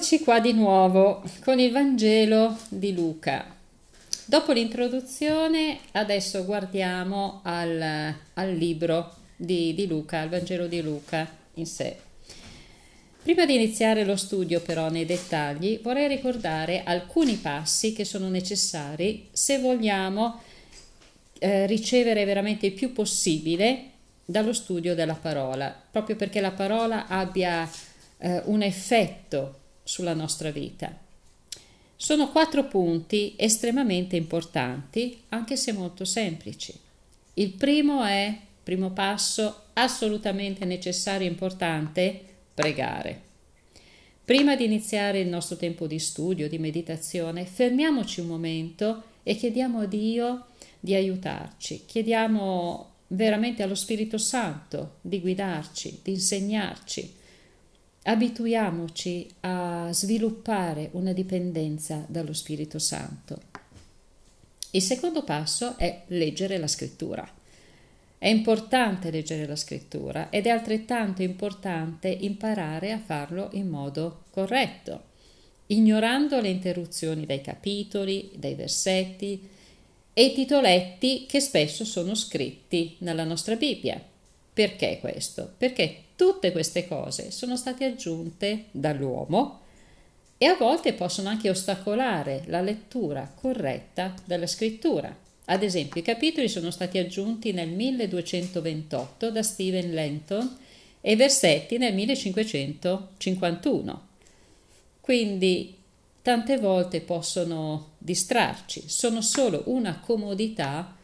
Eccoci qua di nuovo con il Vangelo di Luca. Dopo l'introduzione adesso guardiamo al, al libro di, di, Luca, al Vangelo di Luca in sé. Prima di iniziare lo studio però nei dettagli vorrei ricordare alcuni passi che sono necessari se vogliamo eh, ricevere veramente il più possibile dallo studio della parola, proprio perché la parola abbia eh, un effetto sulla nostra vita. Sono quattro punti estremamente importanti, anche se molto semplici. Il primo è, primo passo assolutamente necessario e importante, pregare. Prima di iniziare il nostro tempo di studio, di meditazione, fermiamoci un momento e chiediamo a Dio di aiutarci, chiediamo veramente allo Spirito Santo di guidarci, di insegnarci, abituiamoci a sviluppare una dipendenza dallo Spirito Santo. Il secondo passo è leggere la scrittura. È importante leggere la scrittura ed è altrettanto importante imparare a farlo in modo corretto, ignorando le interruzioni dai capitoli, dai versetti e i titoletti che spesso sono scritti nella nostra Bibbia. Perché questo? Perché Tutte queste cose sono state aggiunte dall'uomo e a volte possono anche ostacolare la lettura corretta della scrittura. Ad esempio, i capitoli sono stati aggiunti nel 1228 da Stephen Lenton e i versetti nel 1551. Quindi tante volte possono distrarci, sono solo una comodità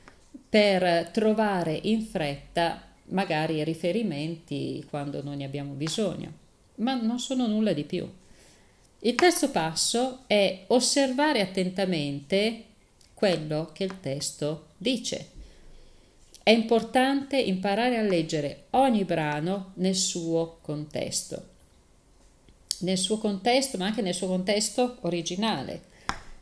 per trovare in fretta magari riferimenti quando non ne abbiamo bisogno, ma non sono nulla di più. Il terzo passo è osservare attentamente quello che il testo dice. È importante imparare a leggere ogni brano nel suo contesto, nel suo contesto, ma anche nel suo contesto originale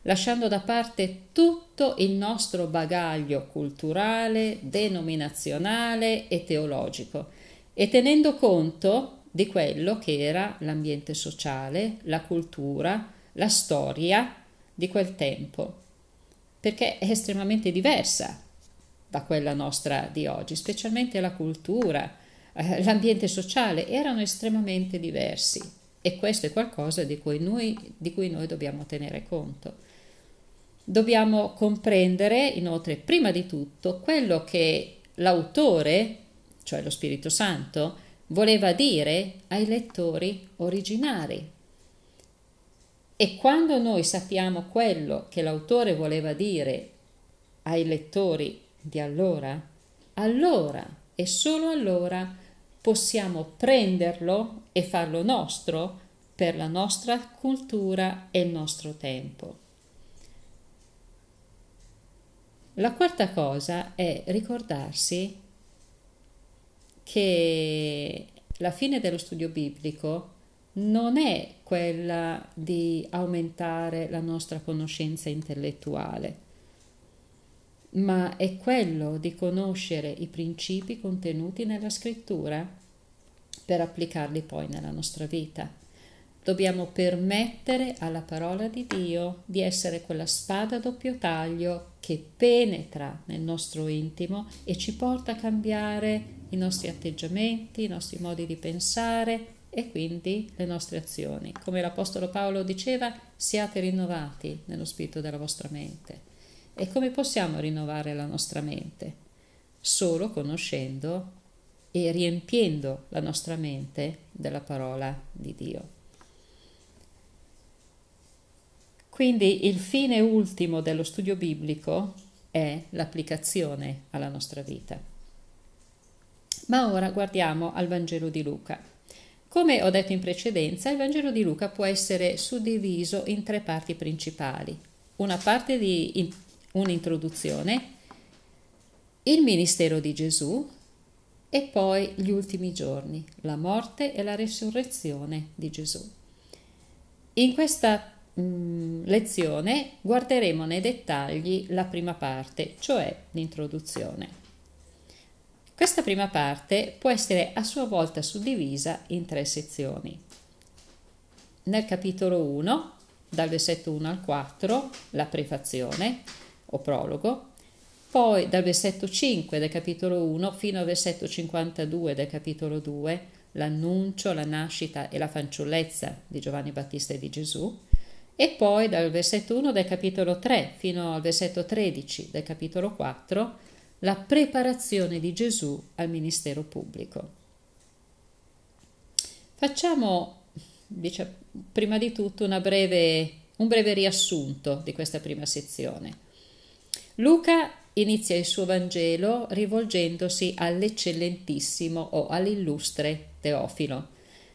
lasciando da parte tutto il nostro bagaglio culturale, denominazionale e teologico e tenendo conto di quello che era l'ambiente sociale, la cultura, la storia di quel tempo, perché è estremamente diversa da quella nostra di oggi, specialmente la cultura, eh, l'ambiente sociale erano estremamente diversi e questo è qualcosa di cui noi, di cui noi dobbiamo tenere conto. Dobbiamo comprendere inoltre prima di tutto quello che l'autore, cioè lo Spirito Santo, voleva dire ai lettori originari. E quando noi sappiamo quello che l'autore voleva dire ai lettori di allora, allora e solo allora possiamo prenderlo e farlo nostro per la nostra cultura e il nostro tempo. La quarta cosa è ricordarsi che la fine dello studio biblico non è quella di aumentare la nostra conoscenza intellettuale, ma è quello di conoscere i principi contenuti nella scrittura per applicarli poi nella nostra vita. Dobbiamo permettere alla parola di Dio di essere quella spada a doppio taglio che penetra nel nostro intimo e ci porta a cambiare i nostri atteggiamenti, i nostri modi di pensare e quindi le nostre azioni. Come l'Apostolo Paolo diceva, siate rinnovati nello spirito della vostra mente. E come possiamo rinnovare la nostra mente? Solo conoscendo e riempiendo la nostra mente della parola di Dio. Quindi il fine ultimo dello studio biblico è l'applicazione alla nostra vita. Ma ora guardiamo al Vangelo di Luca. Come ho detto in precedenza, il Vangelo di Luca può essere suddiviso in tre parti principali. Una parte di in, un'introduzione, il ministero di Gesù e poi gli ultimi giorni, la morte e la risurrezione di Gesù. In questa Mm, lezione guarderemo nei dettagli la prima parte, cioè l'introduzione. Questa prima parte può essere a sua volta suddivisa in tre sezioni. Nel capitolo 1, dal versetto 1 al 4, la prefazione o prologo, poi dal versetto 5 del capitolo 1 fino al versetto 52 del capitolo 2, l'annuncio, la nascita e la fanciullezza di Giovanni Battista e di Gesù, e poi dal versetto 1 del capitolo 3 fino al versetto 13 del capitolo 4 la preparazione di Gesù al ministero pubblico. Facciamo dice, prima di tutto breve, un breve riassunto di questa prima sezione. Luca inizia il suo Vangelo rivolgendosi all'eccellentissimo o all'illustre Teofilo,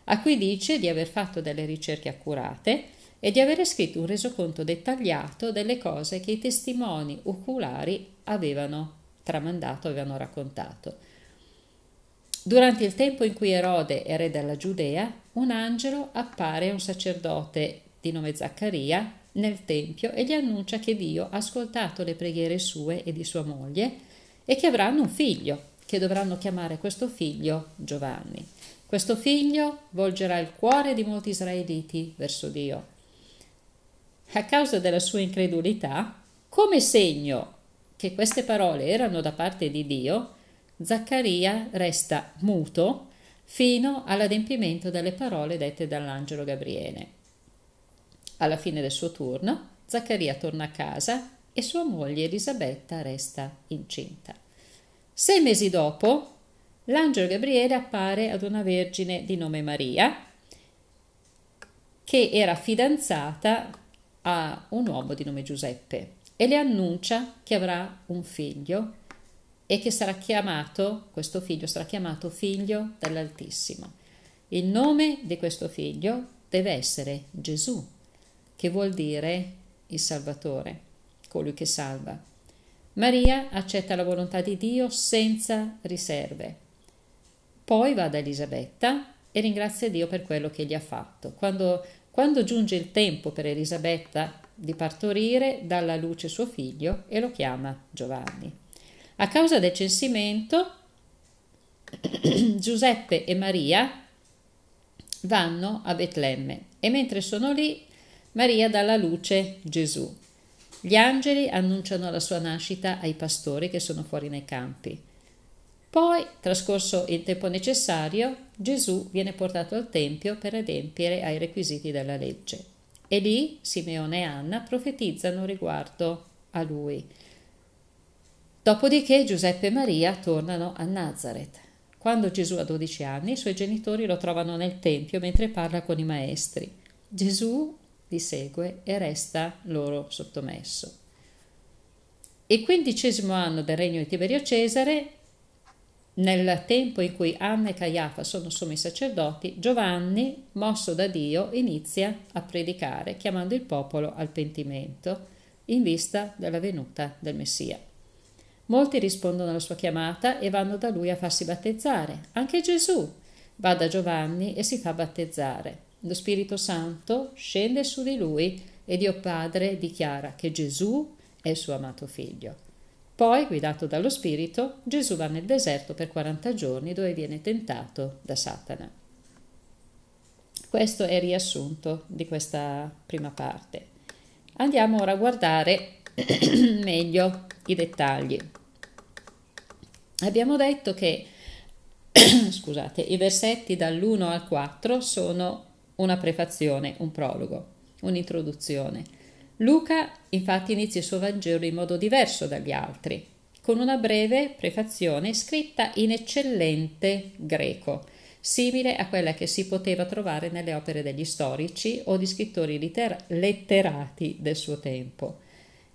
a cui dice di aver fatto delle ricerche accurate e di avere scritto un resoconto dettagliato delle cose che i testimoni oculari avevano tramandato, avevano raccontato. Durante il tempo in cui Erode è re della Giudea, un angelo appare a un sacerdote di nome Zaccaria nel tempio e gli annuncia che Dio ha ascoltato le preghiere sue e di sua moglie e che avranno un figlio, che dovranno chiamare questo figlio Giovanni. Questo figlio volgerà il cuore di molti israeliti verso Dio a causa della sua incredulità, come segno che queste parole erano da parte di Dio, Zaccaria resta muto fino all'adempimento delle parole dette dall'angelo Gabriele. Alla fine del suo turno, Zaccaria torna a casa e sua moglie Elisabetta resta incinta. Sei mesi dopo, l'angelo Gabriele appare ad una vergine di nome Maria, che era fidanzata a un uomo di nome Giuseppe e le annuncia che avrà un figlio e che sarà chiamato, questo figlio sarà chiamato figlio dell'Altissimo. Il nome di questo figlio deve essere Gesù, che vuol dire il Salvatore, colui che salva. Maria accetta la volontà di Dio senza riserve. Poi va da Elisabetta e ringrazia Dio per quello che gli ha fatto. Quando quando giunge il tempo per Elisabetta di partorire, dà alla luce suo figlio e lo chiama Giovanni. A causa del censimento, Giuseppe e Maria vanno a Betlemme e mentre sono lì, Maria dà alla luce Gesù. Gli angeli annunciano la sua nascita ai pastori che sono fuori nei campi. Poi, trascorso il tempo necessario, Gesù viene portato al Tempio per adempiere ai requisiti della legge. E lì Simeone e Anna profetizzano riguardo a lui. Dopodiché Giuseppe e Maria tornano a Nazareth. Quando Gesù ha 12 anni, i suoi genitori lo trovano nel Tempio mentre parla con i maestri. Gesù li segue e resta loro sottomesso. Il quindicesimo anno del regno di Tiberio Cesare, nel tempo in cui Anna e Caiafa sono sommi sacerdoti, Giovanni, mosso da Dio, inizia a predicare, chiamando il popolo al pentimento in vista della venuta del Messia. Molti rispondono alla sua chiamata e vanno da lui a farsi battezzare. Anche Gesù va da Giovanni e si fa battezzare. Lo Spirito Santo scende su di lui e Dio Padre dichiara che Gesù è il suo amato figlio. Poi, guidato dallo Spirito, Gesù va nel deserto per 40 giorni dove viene tentato da Satana. Questo è il riassunto di questa prima parte. Andiamo ora a guardare meglio i dettagli. Abbiamo detto che scusate, i versetti dall'1 al 4 sono una prefazione, un prologo, un'introduzione. Luca infatti inizia il suo Vangelo in modo diverso dagli altri, con una breve prefazione scritta in eccellente greco, simile a quella che si poteva trovare nelle opere degli storici o di scrittori letter- letterati del suo tempo.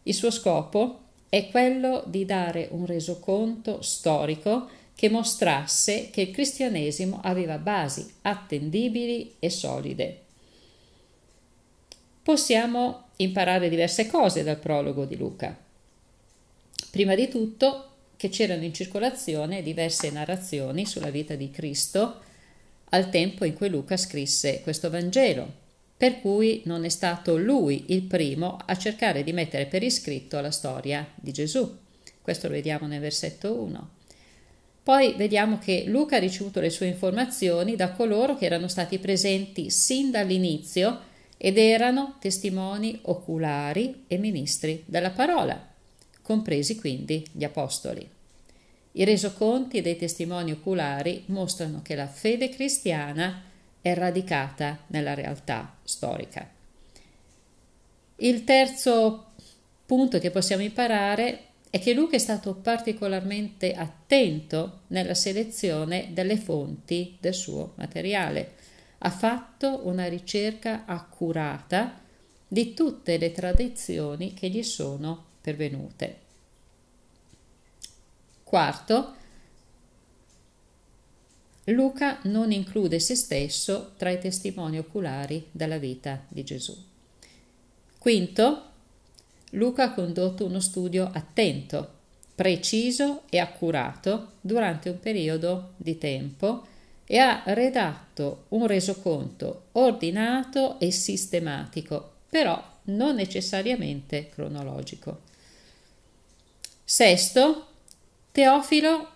Il suo scopo è quello di dare un resoconto storico che mostrasse che il cristianesimo aveva basi attendibili e solide possiamo imparare diverse cose dal prologo di Luca. Prima di tutto che c'erano in circolazione diverse narrazioni sulla vita di Cristo al tempo in cui Luca scrisse questo Vangelo, per cui non è stato lui il primo a cercare di mettere per iscritto la storia di Gesù. Questo lo vediamo nel versetto 1. Poi vediamo che Luca ha ricevuto le sue informazioni da coloro che erano stati presenti sin dall'inizio ed erano testimoni oculari e ministri della parola, compresi quindi gli apostoli. I resoconti dei testimoni oculari mostrano che la fede cristiana è radicata nella realtà storica. Il terzo punto che possiamo imparare è che Luca è stato particolarmente attento nella selezione delle fonti del suo materiale ha fatto una ricerca accurata di tutte le tradizioni che gli sono pervenute. Quarto, Luca non include se stesso tra i testimoni oculari della vita di Gesù. Quinto, Luca ha condotto uno studio attento, preciso e accurato durante un periodo di tempo e ha redatto un resoconto ordinato e sistematico, però non necessariamente cronologico. Sesto, Teofilo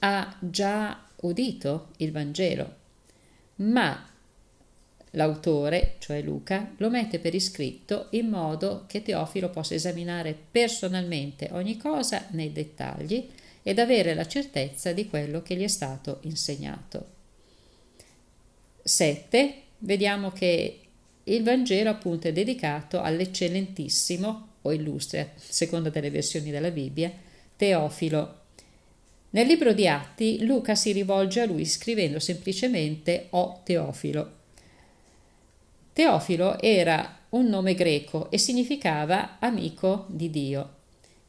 ha già udito il Vangelo, ma L'autore, cioè Luca, lo mette per iscritto in modo che Teofilo possa esaminare personalmente ogni cosa nei dettagli ed avere la certezza di quello che gli è stato insegnato. 7. Vediamo che il Vangelo appunto è dedicato all'eccellentissimo o illustre, a seconda delle versioni della Bibbia, Teofilo. Nel libro di Atti Luca si rivolge a lui scrivendo semplicemente O Teofilo. Teofilo era un nome greco e significava amico di Dio.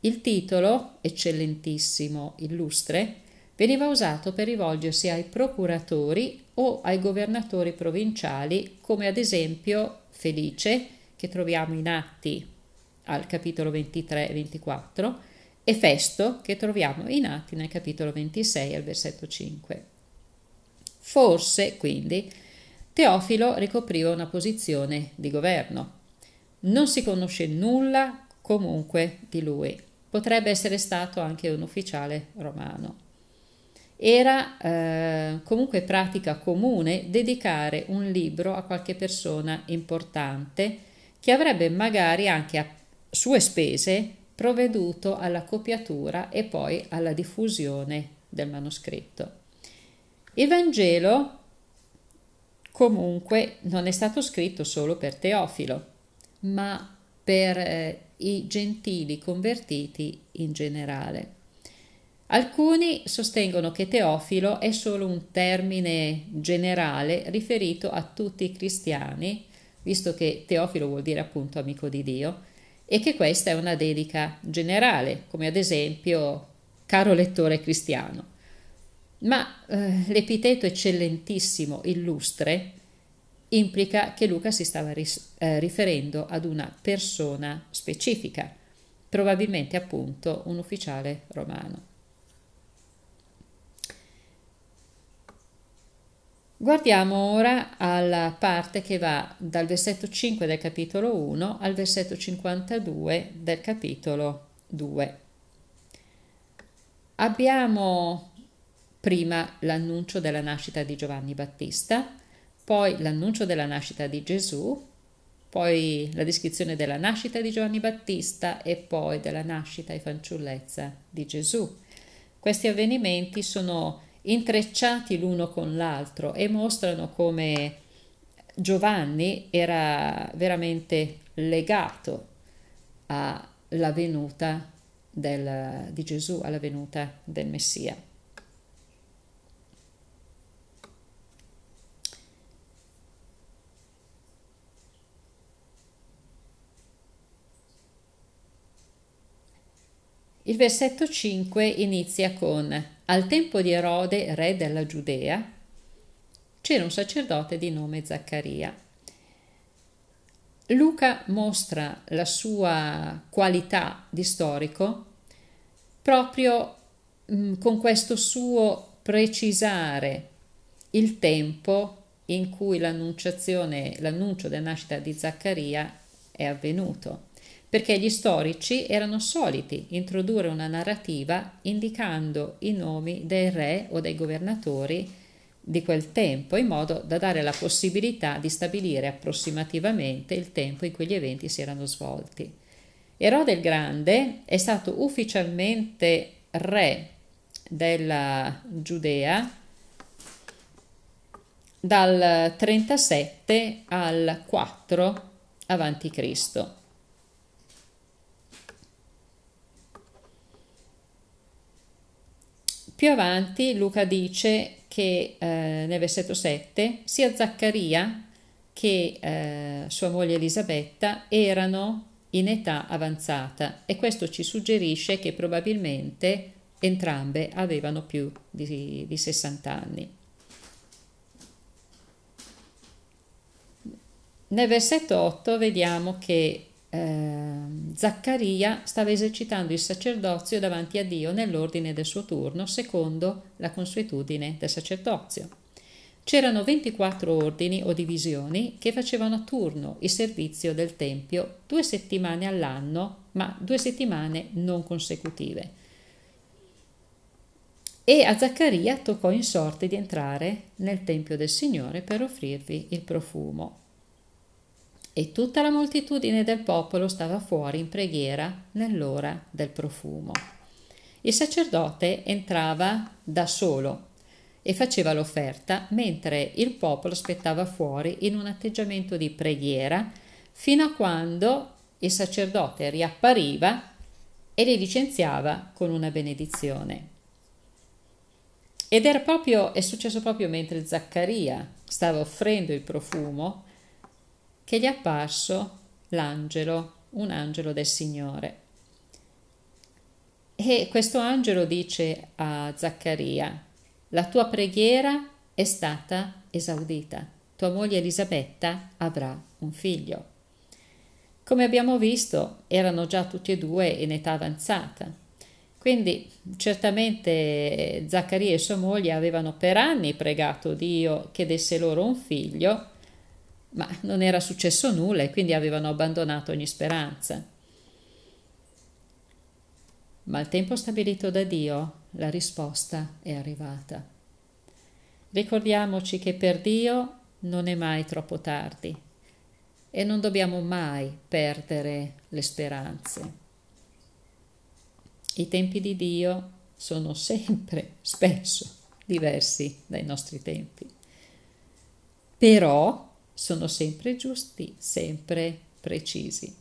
Il titolo, eccellentissimo, illustre, veniva usato per rivolgersi ai procuratori o ai governatori provinciali, come ad esempio Felice, che troviamo in Atti al capitolo 23 e 24, e Festo, che troviamo in Atti nel capitolo 26 al versetto 5. Forse, quindi, Teofilo ricopriva una posizione di governo. Non si conosce nulla comunque di lui potrebbe essere stato anche un ufficiale romano. Era eh, comunque pratica comune dedicare un libro a qualche persona importante che avrebbe magari anche a sue spese provveduto alla copiatura e poi alla diffusione del manoscritto. Il Vangelo comunque non è stato scritto solo per Teofilo, ma per eh, i gentili convertiti in generale. Alcuni sostengono che Teofilo è solo un termine generale riferito a tutti i cristiani, visto che Teofilo vuol dire appunto amico di Dio, e che questa è una dedica generale, come ad esempio caro lettore cristiano. Ma eh, l'epiteto eccellentissimo, illustre, implica che Luca si stava ris- eh, riferendo ad una persona specifica, probabilmente appunto un ufficiale romano. Guardiamo ora alla parte che va dal versetto 5 del capitolo 1 al versetto 52 del capitolo 2. Abbiamo prima l'annuncio della nascita di Giovanni Battista, poi l'annuncio della nascita di Gesù, poi la descrizione della nascita di Giovanni Battista e poi della nascita e fanciullezza di Gesù. Questi avvenimenti sono intrecciati l'uno con l'altro e mostrano come Giovanni era veramente legato alla venuta del, di Gesù, alla venuta del Messia. Il versetto 5 inizia con Al tempo di Erode, re della Giudea, c'era un sacerdote di nome Zaccaria. Luca mostra la sua qualità di storico proprio mh, mm, con questo suo precisare il tempo in cui l'annunciazione, l'annuncio della nascita di Zaccaria è avvenuto perché gli storici erano soliti introdurre una narrativa indicando i nomi dei re o dei governatori di quel tempo, in modo da dare la possibilità di stabilire approssimativamente il tempo in cui gli eventi si erano svolti. Erode il Grande è stato ufficialmente re della Giudea dal 37 al 4 avanti Cristo Più avanti Luca dice che eh, nel versetto 7 sia Zaccaria che eh, sua moglie Elisabetta erano in età avanzata e questo ci suggerisce che probabilmente entrambe avevano più di, di 60 anni. Nel versetto 8 vediamo che eh, Zaccaria stava esercitando il sacerdozio davanti a Dio nell'ordine del suo turno, secondo la consuetudine del sacerdozio. C'erano 24 ordini o divisioni che facevano a turno il servizio del Tempio due settimane all'anno, ma due settimane non consecutive. E a Zaccaria toccò in sorte di entrare nel Tempio del Signore per offrirvi il profumo e tutta la moltitudine del popolo stava fuori in preghiera nell'ora del profumo. Il sacerdote entrava da solo e faceva l'offerta mentre il popolo aspettava fuori in un atteggiamento di preghiera fino a quando il sacerdote riappariva e li licenziava con una benedizione. Ed era proprio, è successo proprio mentre Zaccaria stava offrendo il profumo che gli è apparso l'angelo, un angelo del Signore. E questo angelo dice a Zaccaria, la tua preghiera è stata esaudita, tua moglie Elisabetta avrà un figlio. Come abbiamo visto, erano già tutti e due in età avanzata. Quindi certamente Zaccaria e sua moglie avevano per anni pregato Dio che desse loro un figlio ma non era successo nulla e quindi avevano abbandonato ogni speranza. Ma al tempo stabilito da Dio la risposta è arrivata. Ricordiamoci che per Dio non è mai troppo tardi e non dobbiamo mai perdere le speranze. I tempi di Dio sono sempre, spesso, diversi dai nostri tempi. Però sono sempre giusti, sempre precisi.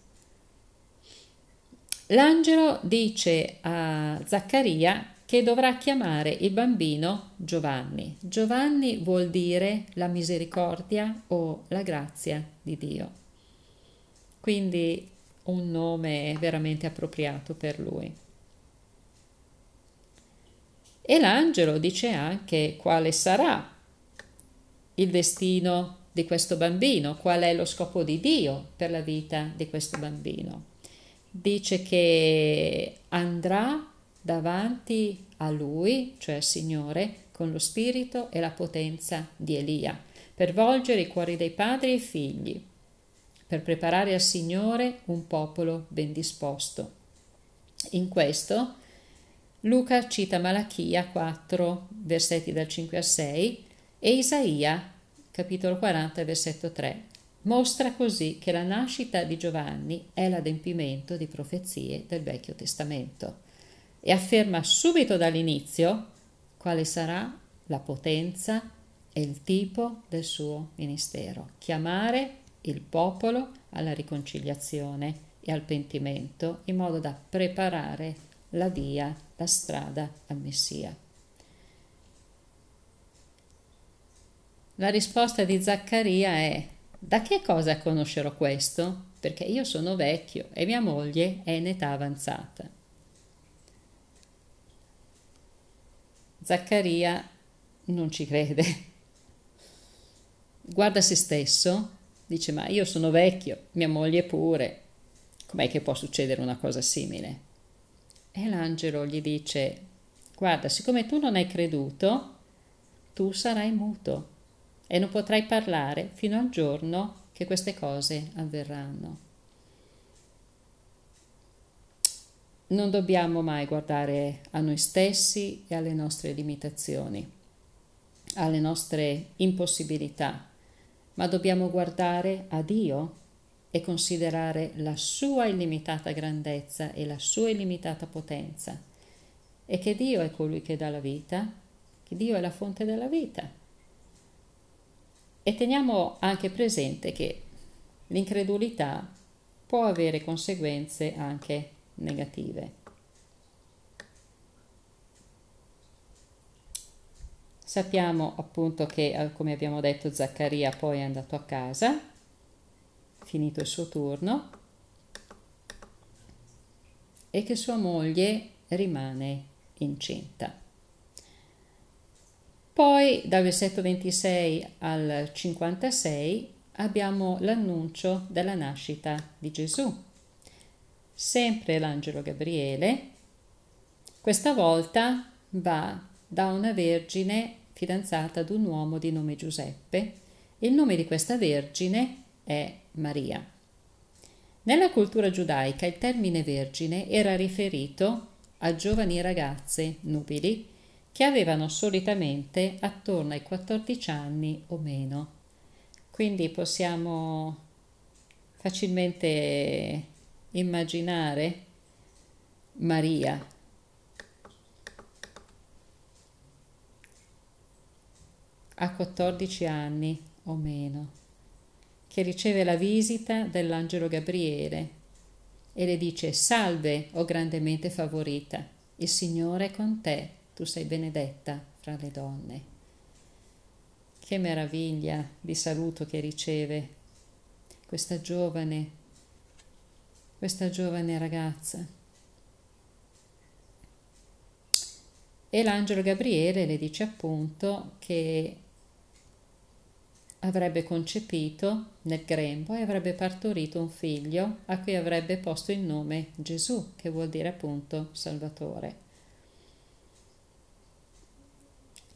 L'angelo dice a Zaccaria che dovrà chiamare il bambino Giovanni. Giovanni vuol dire la misericordia o la grazia di Dio. Quindi un nome veramente appropriato per lui. E l'angelo dice anche quale sarà il destino di questo bambino, qual è lo scopo di Dio per la vita di questo bambino. Dice che andrà davanti a lui, cioè al Signore, con lo spirito e la potenza di Elia, per volgere i cuori dei padri e i figli, per preparare al Signore un popolo ben disposto. In questo Luca cita Malachia 4, versetti dal 5 al 6 e Isaia capitolo 40, versetto 3, mostra così che la nascita di Giovanni è l'adempimento di profezie del Vecchio Testamento e afferma subito dall'inizio quale sarà la potenza e il tipo del suo ministero, chiamare il popolo alla riconciliazione e al pentimento in modo da preparare la via, la strada al Messia. La risposta di Zaccaria è da che cosa conoscerò questo? Perché io sono vecchio e mia moglie è in età avanzata. Zaccaria non ci crede. Guarda se stesso, dice ma io sono vecchio, mia moglie pure, com'è che può succedere una cosa simile? E l'angelo gli dice guarda, siccome tu non hai creduto, tu sarai muto e non potrai parlare fino al giorno che queste cose avverranno. Non dobbiamo mai guardare a noi stessi e alle nostre limitazioni, alle nostre impossibilità, ma dobbiamo guardare a Dio e considerare la sua illimitata grandezza e la sua illimitata potenza e che Dio è colui che dà la vita, che Dio è la fonte della vita e teniamo anche presente che l'incredulità può avere conseguenze anche negative. Sappiamo appunto che, eh, come abbiamo detto, Zaccaria poi è andato a casa, finito il suo turno, e che sua moglie rimane incinta. Poi dal versetto 26 al 56 abbiamo l'annuncio della nascita di Gesù. Sempre l'angelo Gabriele, questa volta va da una vergine fidanzata ad un uomo di nome Giuseppe. Il nome di questa vergine è Maria. Nella cultura giudaica il termine vergine era riferito a giovani ragazze nubili che avevano solitamente attorno ai 14 anni o meno. Quindi possiamo facilmente immaginare Maria a 14 anni o meno, che riceve la visita dell'angelo Gabriele e le dice salve o oh grandemente favorita, il Signore è con te tu sei benedetta fra le donne. Che meraviglia di saluto che riceve questa giovane, questa giovane ragazza. E l'angelo Gabriele le dice appunto che avrebbe concepito nel grembo e avrebbe partorito un figlio a cui avrebbe posto il nome Gesù, che vuol dire appunto Salvatore.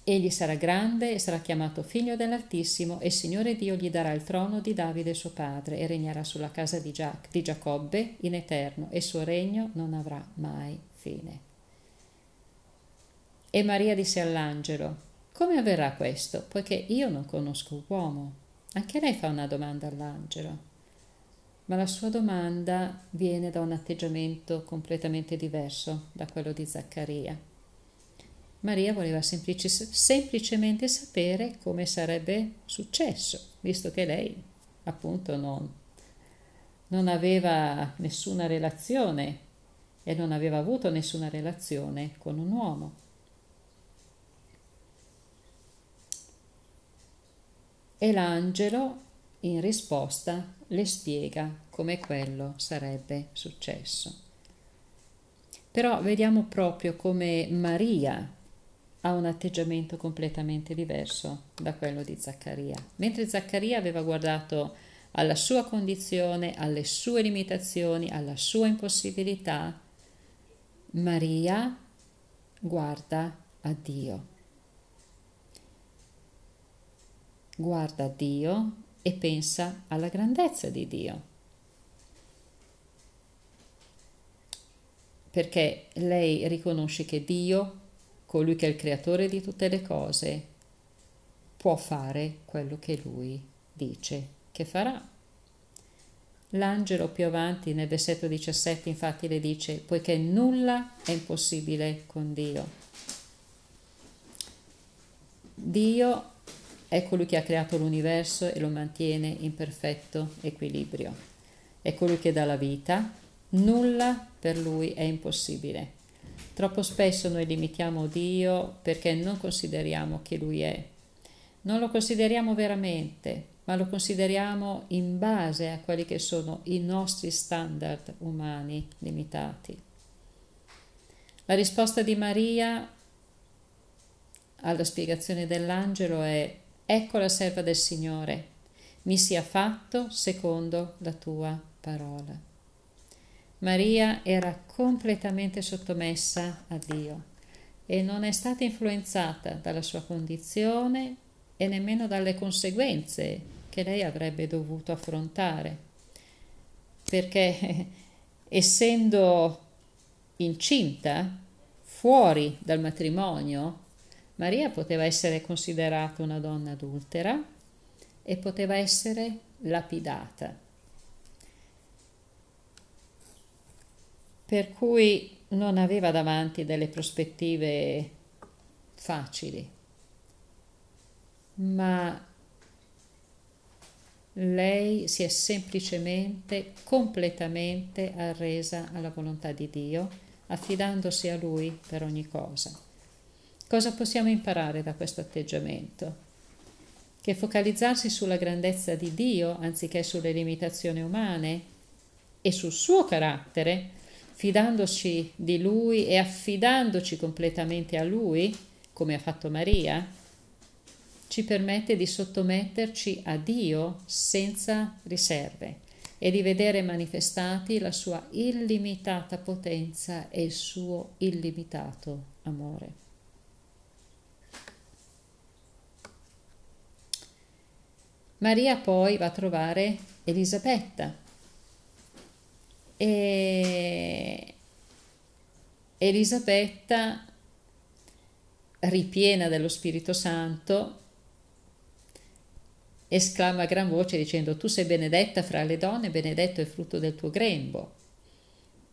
Egli sarà grande e sarà chiamato figlio dell'Altissimo e il Signore Dio gli darà il trono di Davide suo padre e regnerà sulla casa di, Giac- di Giacobbe in eterno e il suo regno non avrà mai fine. E Maria disse all'angelo, come avverrà questo, poiché io non conosco uomo? Anche lei fa una domanda all'angelo, ma la sua domanda viene da un atteggiamento completamente diverso da quello di Zaccaria. Maria voleva semplici, semplicemente sapere come sarebbe successo, visto che lei appunto non, non aveva nessuna relazione e non aveva avuto nessuna relazione con un uomo. E l'angelo in risposta le spiega come quello sarebbe successo. Però vediamo proprio come Maria ha un atteggiamento completamente diverso da quello di Zaccaria. Mentre Zaccaria aveva guardato alla sua condizione, alle sue limitazioni, alla sua impossibilità, Maria guarda a Dio. Guarda a Dio e pensa alla grandezza di Dio. Perché lei riconosce che Dio colui che è il creatore di tutte le cose, può fare quello che lui dice che farà. L'angelo più avanti nel versetto 17 infatti le dice, poiché nulla è impossibile con Dio. Dio è colui che ha creato l'universo e lo mantiene in perfetto equilibrio. È colui che dà la vita, nulla per lui è impossibile. Troppo spesso noi limitiamo Dio perché non consideriamo chi Lui è. Non lo consideriamo veramente, ma lo consideriamo in base a quelli che sono i nostri standard umani limitati. La risposta di Maria alla spiegazione dell'angelo è Ecco la serva del Signore, mi sia fatto secondo la tua parola. Maria era completamente sottomessa a Dio e non è stata influenzata dalla sua condizione e nemmeno dalle conseguenze che lei avrebbe dovuto affrontare, perché eh, essendo incinta fuori dal matrimonio, Maria poteva essere considerata una donna adultera e poteva essere lapidata. per cui non aveva davanti delle prospettive facili, ma lei si è semplicemente, completamente arresa alla volontà di Dio, affidandosi a Lui per ogni cosa. Cosa possiamo imparare da questo atteggiamento? Che focalizzarsi sulla grandezza di Dio anziché sulle limitazioni umane e sul suo carattere fidandoci di Lui e affidandoci completamente a Lui, come ha fatto Maria, ci permette di sottometterci a Dio senza riserve e di vedere manifestati la sua illimitata potenza e il suo illimitato amore. Maria poi va a trovare Elisabetta e Elisabetta, ripiena dello Spirito Santo, esclama a gran voce dicendo tu sei benedetta fra le donne, benedetto è il frutto del tuo grembo.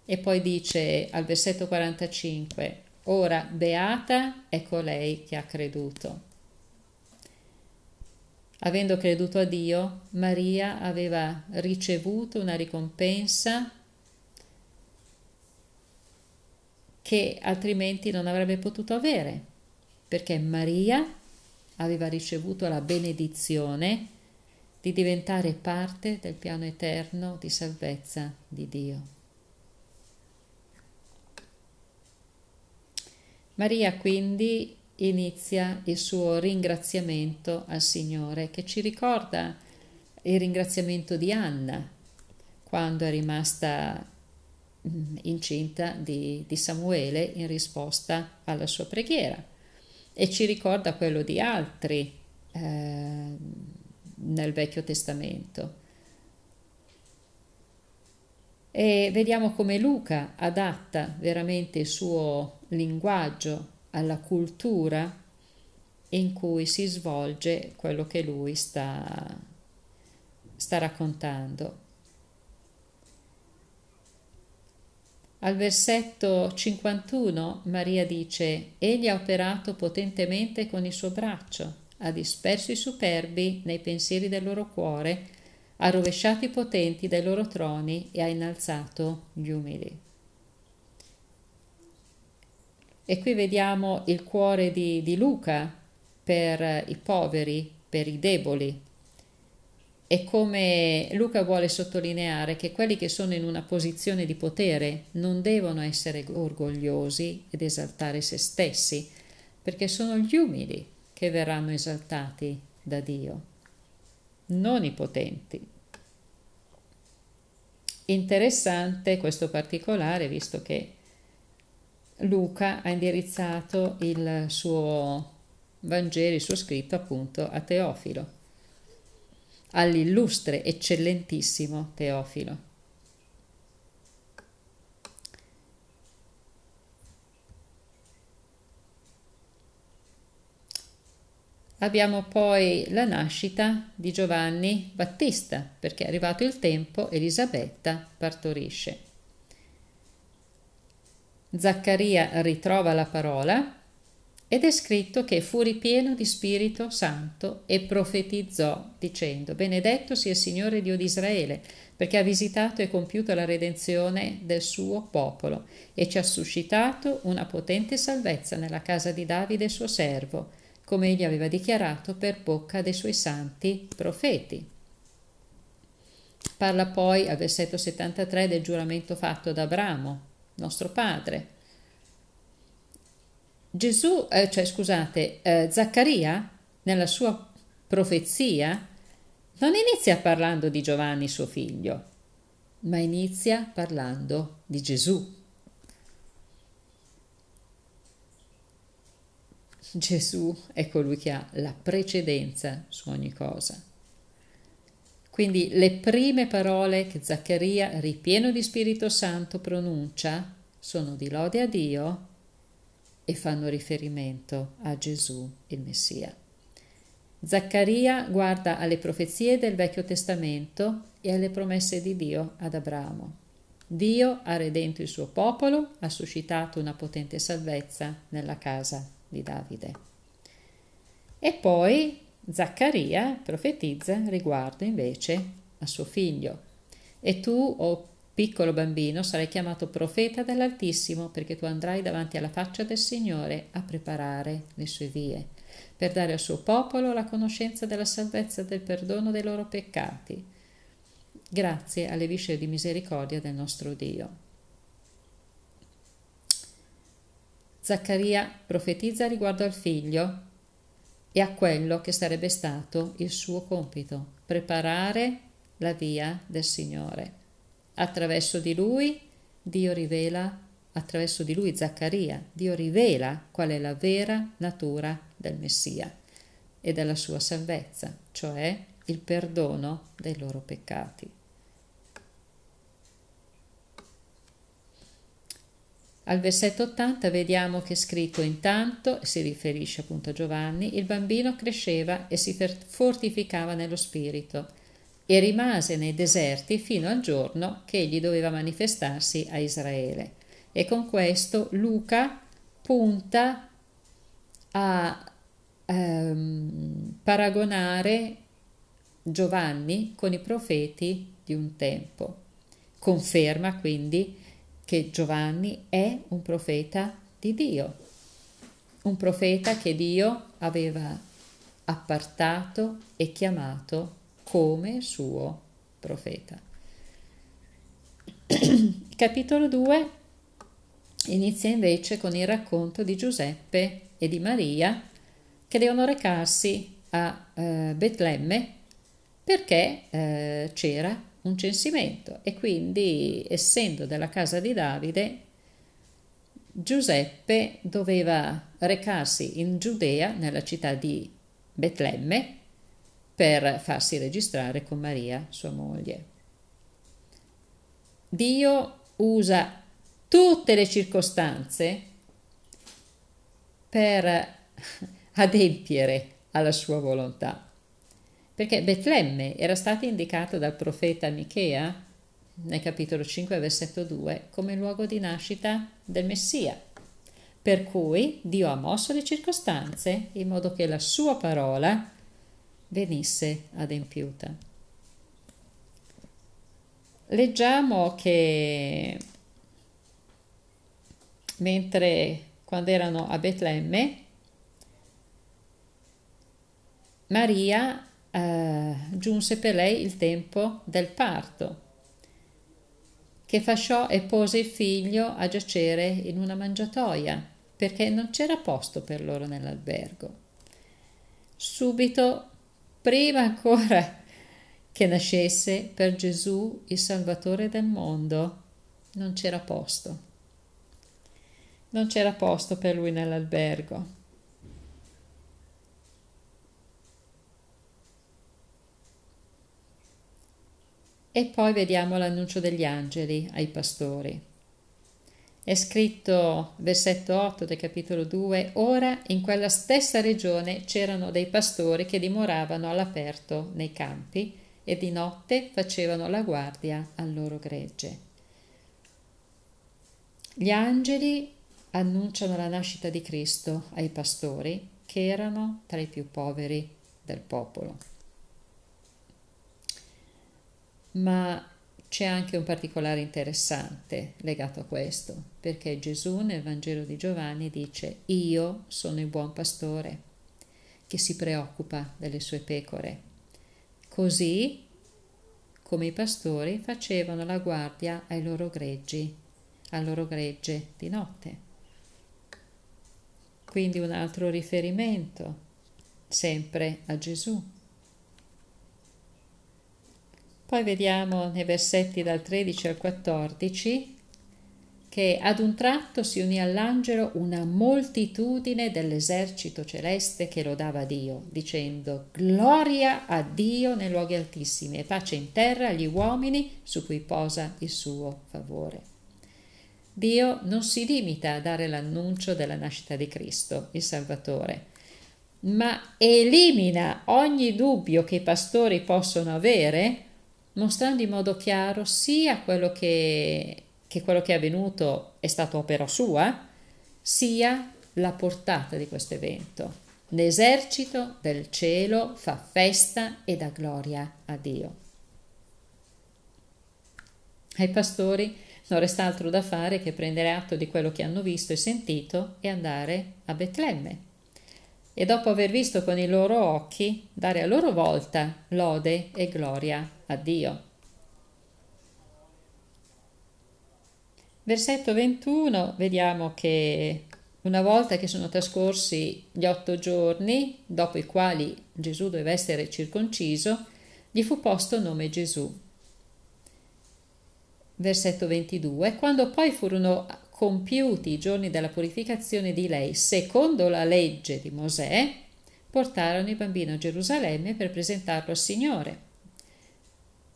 E poi dice al versetto 45, ora beata è colei che ha creduto. Avendo creduto a Dio, Maria aveva ricevuto una ricompensa che altrimenti non avrebbe potuto avere, perché Maria aveva ricevuto la benedizione di diventare parte del piano eterno di salvezza di Dio. Maria quindi inizia il suo ringraziamento al Signore che ci ricorda il ringraziamento di Anna quando è rimasta Mm, incinta di, di Samuele in risposta alla sua preghiera e ci ricorda quello di altri eh, nel Vecchio Testamento. E vediamo come Luca adatta veramente il suo linguaggio alla cultura in cui si svolge quello che lui sta, sta raccontando. Al versetto 51 Maria dice, Egli ha operato potentemente con il suo braccio, ha disperso i superbi nei pensieri del loro cuore, ha rovesciato i potenti dai loro troni e ha innalzato gli umili. E qui vediamo il cuore di, di Luca per i poveri, per i deboli, è come Luca vuole sottolineare che quelli che sono in una posizione di potere non devono essere orgogliosi ed esaltare se stessi, perché sono gli umili che verranno esaltati da Dio, non i potenti. Interessante questo particolare, visto che Luca ha indirizzato il suo Vangelo, il suo scritto appunto a Teofilo all'illustre, eccellentissimo Teofilo. Abbiamo poi la nascita di Giovanni Battista, perché è arrivato il tempo, Elisabetta partorisce. Zaccaria ritrova la parola ed è scritto che fu ripieno di Spirito Santo e profetizzò dicendo, benedetto sia il Signore Dio di Israele, perché ha visitato e compiuto la redenzione del suo popolo e ci ha suscitato una potente salvezza nella casa di Davide suo servo, come egli aveva dichiarato per bocca dei suoi santi profeti. Parla poi al versetto 73 del giuramento fatto da Abramo, nostro padre, Gesù, eh, cioè scusate, eh, Zaccaria nella sua profezia non inizia parlando di Giovanni suo figlio, ma inizia parlando di Gesù. Gesù è colui che ha la precedenza su ogni cosa. Quindi le prime parole che Zaccaria, ripieno di Spirito Santo, pronuncia sono di lode a Dio e fanno riferimento a Gesù il Messia. Zaccaria guarda alle profezie del Vecchio Testamento e alle promesse di Dio ad Abramo. Dio ha redento il suo popolo, ha suscitato una potente salvezza nella casa di Davide. E poi Zaccaria profetizza riguardo invece a suo figlio. E tu, o oh Piccolo bambino, sarai chiamato profeta dell'Altissimo, perché tu andrai davanti alla faccia del Signore a preparare le sue vie, per dare al suo popolo la conoscenza della salvezza e del perdono dei loro peccati, grazie alle viscere di misericordia del nostro Dio. Zaccaria profetizza riguardo al figlio e a quello che sarebbe stato il suo compito, preparare la via del Signore attraverso di lui Dio rivela, attraverso di lui Zaccaria, Dio rivela qual è la vera natura del Messia e della sua salvezza, cioè il perdono dei loro peccati. Al versetto 80 vediamo che scritto intanto, si riferisce appunto a Giovanni, il bambino cresceva e si fortificava nello spirito e rimase nei deserti fino al giorno che egli doveva manifestarsi a Israele. E con questo Luca punta a ehm, paragonare Giovanni con i profeti di un tempo. Conferma quindi che Giovanni è un profeta di Dio, un profeta che Dio aveva appartato e chiamato come suo profeta. Capitolo 2 inizia invece con il racconto di Giuseppe e di Maria che devono recarsi a eh, Betlemme perché eh, c'era un censimento e quindi essendo della casa di Davide Giuseppe doveva recarsi in Giudea nella città di Betlemme per farsi registrare con Maria, sua moglie. Dio usa tutte le circostanze per adempiere alla sua volontà. Perché Betlemme era stato indicato dal profeta Michea nel capitolo 5 versetto 2 come luogo di nascita del Messia. Per cui Dio ha mosso le circostanze in modo che la sua parola venisse adempiuta. Leggiamo che mentre quando erano a Betlemme, Maria eh, giunse per lei il tempo del parto, che fasciò e pose il figlio a giacere in una mangiatoia, perché non c'era posto per loro nell'albergo. Subito prima ancora che nascesse per Gesù il Salvatore del mondo. Non c'era posto. Non c'era posto per lui nell'albergo. E poi vediamo l'annuncio degli angeli ai pastori. È scritto, versetto 8 del capitolo 2, ora in quella stessa regione c'erano dei pastori che dimoravano all'aperto nei campi e di notte facevano la guardia al loro gregge. Gli angeli annunciano la nascita di Cristo ai pastori che erano tra i più poveri del popolo. Ma c'è anche un particolare interessante legato a questo, perché Gesù nel Vangelo di Giovanni dice io sono il buon pastore che si preoccupa delle sue pecore. Così come i pastori facevano la guardia ai loro greggi, al loro gregge di notte. Quindi un altro riferimento, sempre a Gesù. Poi vediamo nei versetti dal 13 al 14 che ad un tratto si unì all'angelo una moltitudine dell'esercito celeste che lodava Dio, dicendo Gloria a Dio nei luoghi altissimi e pace in terra agli uomini su cui posa il suo favore. Dio non si limita a dare l'annuncio della nascita di Cristo, il Salvatore, ma elimina ogni dubbio che i pastori possono avere mostrando in modo chiaro sia quello che, che quello che è avvenuto è stato opera sua, sia la portata di questo evento. L'esercito del cielo fa festa e dà gloria a Dio. Ai pastori non resta altro da fare che prendere atto di quello che hanno visto e sentito e andare a Betlemme. E dopo aver visto con i loro occhi, dare a loro volta lode e gloria Addio. Versetto 21, vediamo che una volta che sono trascorsi gli otto giorni, dopo i quali Gesù doveva essere circonciso, gli fu posto nome Gesù. Versetto 22, quando poi furono compiuti i giorni della purificazione di lei, secondo la legge di Mosè, portarono il bambino a Gerusalemme per presentarlo al Signore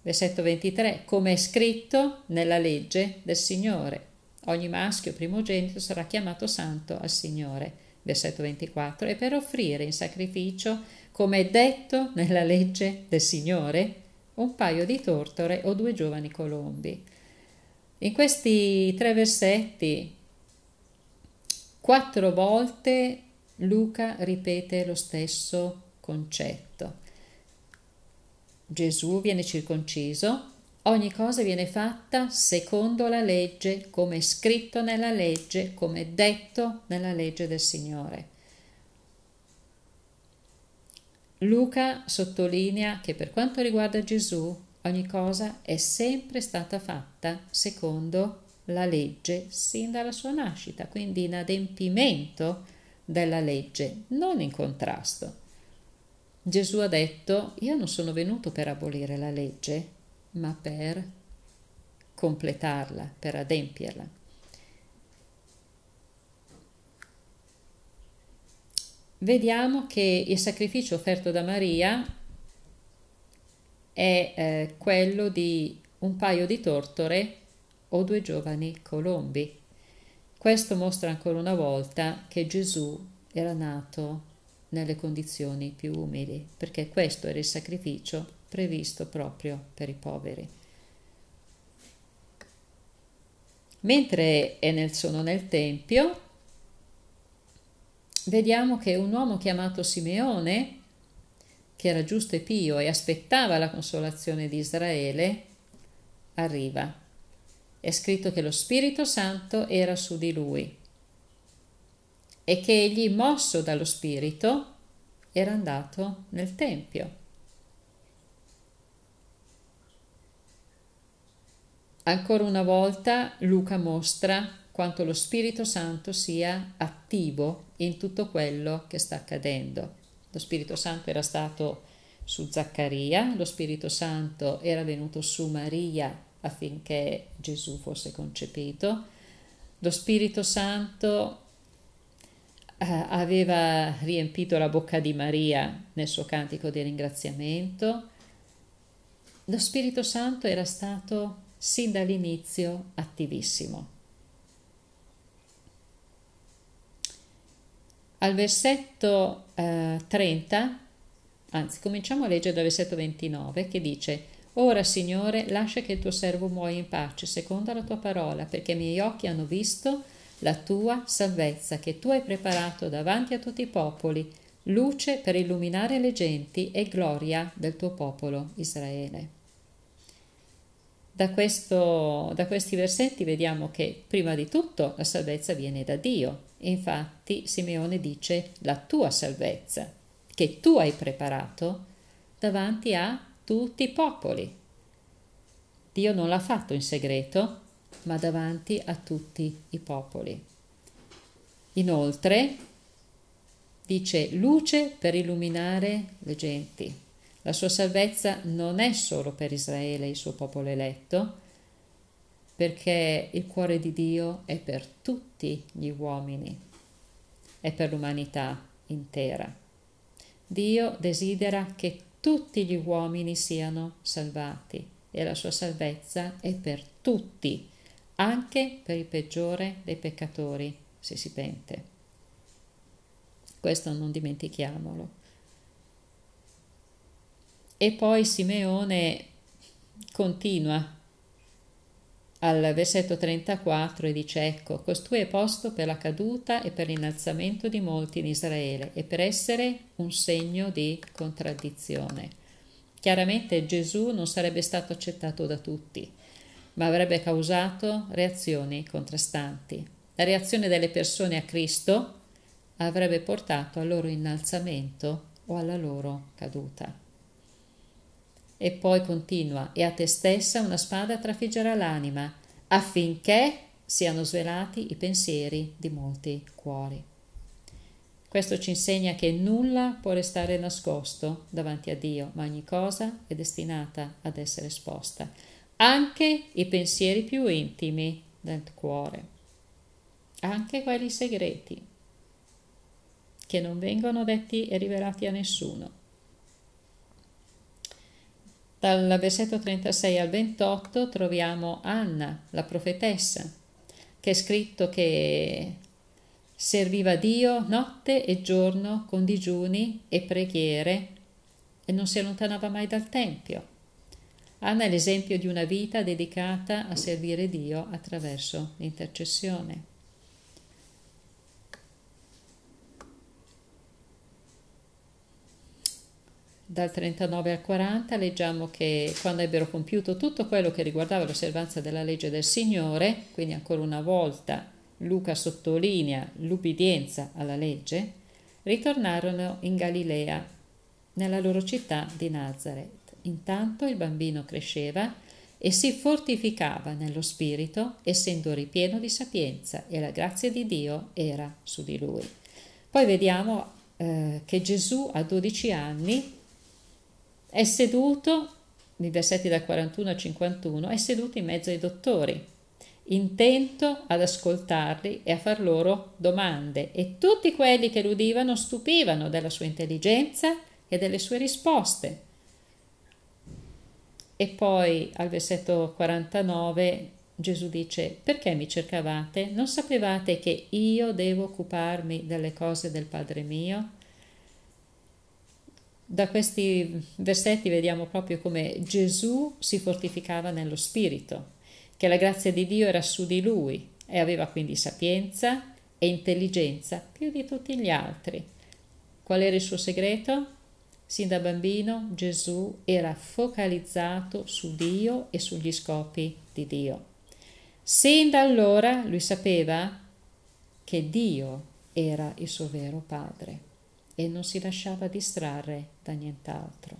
Versetto 23, come è scritto nella legge del Signore. Ogni maschio primogenito sarà chiamato santo al Signore. Versetto 24, e per offrire in sacrificio, come è detto nella legge del Signore, un paio di tortore o due giovani colombi. In questi tre versetti, quattro volte Luca ripete lo stesso concetto. Gesù viene circonciso, ogni cosa viene fatta secondo la legge, come scritto nella legge, come detto nella legge del Signore. Luca sottolinea che per quanto riguarda Gesù, ogni cosa è sempre stata fatta secondo la legge sin dalla sua nascita, quindi in adempimento della legge, non in contrasto. Gesù ha detto, io non sono venuto per abolire la legge, ma per completarla, per adempierla. Vediamo che il sacrificio offerto da Maria è eh, quello di un paio di tortore o due giovani colombi. Questo mostra ancora una volta che Gesù era nato nelle condizioni più umili, perché questo era il sacrificio previsto proprio per i poveri. Mentre è nel, sono nel Tempio, vediamo che un uomo chiamato Simeone, che era giusto e pio e aspettava la consolazione di Israele, arriva. È scritto che lo Spirito Santo era su di lui e che egli, mosso dallo Spirito, era andato nel Tempio. Ancora una volta Luca mostra quanto lo Spirito Santo sia attivo in tutto quello che sta accadendo. Lo Spirito Santo era stato su Zaccaria, lo Spirito Santo era venuto su Maria affinché Gesù fosse concepito, lo Spirito Santo eh, aveva riempito la bocca di Maria nel suo cantico di ringraziamento, lo Spirito Santo era stato sin dall'inizio attivissimo. Al versetto eh, 30, anzi cominciamo a leggere dal versetto 29 che dice Ora Signore lascia che il tuo servo muoia in pace secondo la tua parola perché i miei occhi hanno visto la tua salvezza che tu hai preparato davanti a tutti i popoli, luce per illuminare le genti e gloria del tuo popolo Israele. Da, questo, da questi versetti vediamo che prima di tutto la salvezza viene da Dio, infatti Simeone dice la tua salvezza che tu hai preparato davanti a tutti i popoli. Dio non l'ha fatto in segreto, ma davanti a tutti i popoli. Inoltre dice luce per illuminare le genti. La sua salvezza non è solo per Israele, e il suo popolo eletto, perché il cuore di Dio è per tutti gli uomini, è per l'umanità intera. Dio desidera che tutti gli uomini siano salvati e la sua salvezza è per tutti anche per il peggiore dei peccatori, se si pente. Questo non dimentichiamolo. E poi Simeone continua al versetto 34 e dice ecco costui è posto per la caduta e per l'innalzamento di molti in Israele e per essere un segno di contraddizione. Chiaramente Gesù non sarebbe stato accettato da tutti ma avrebbe causato reazioni contrastanti. La reazione delle persone a Cristo avrebbe portato al loro innalzamento o alla loro caduta. E poi continua, e a te stessa una spada trafiggerà l'anima, affinché siano svelati i pensieri di molti cuori. Questo ci insegna che nulla può restare nascosto davanti a Dio, ma ogni cosa è destinata ad essere esposta anche i pensieri più intimi del cuore, anche quelli segreti, che non vengono detti e rivelati a nessuno. Dal versetto 36 al 28 troviamo Anna, la profetessa, che è scritto che serviva Dio notte e giorno con digiuni e preghiere e non si allontanava mai dal Tempio. Anna è l'esempio di una vita dedicata a servire Dio attraverso l'intercessione. Dal 39 al 40 leggiamo che quando ebbero compiuto tutto quello che riguardava l'osservanza della legge del Signore, quindi ancora una volta Luca sottolinea l'ubbidienza alla legge, ritornarono in Galilea, nella loro città di Nazareth Intanto il bambino cresceva e si fortificava nello spirito, essendo ripieno di sapienza e la grazia di Dio era su di lui. Poi vediamo eh, che Gesù a 12 anni è seduto, nei versetti da 41 a 51, è seduto in mezzo ai dottori, intento ad ascoltarli e a far loro domande, e tutti quelli che l'udivano stupivano della sua intelligenza e delle sue risposte. E poi al versetto 49 Gesù dice, perché mi cercavate? Non sapevate che io devo occuparmi delle cose del Padre mio? Da questi versetti vediamo proprio come Gesù si fortificava nello Spirito, che la grazia di Dio era su di lui e aveva quindi sapienza e intelligenza più di tutti gli altri. Qual era il suo segreto? Sin da bambino Gesù era focalizzato su Dio e sugli scopi di Dio. Sin da allora lui sapeva che Dio era il suo vero padre e non si lasciava distrarre da nient'altro.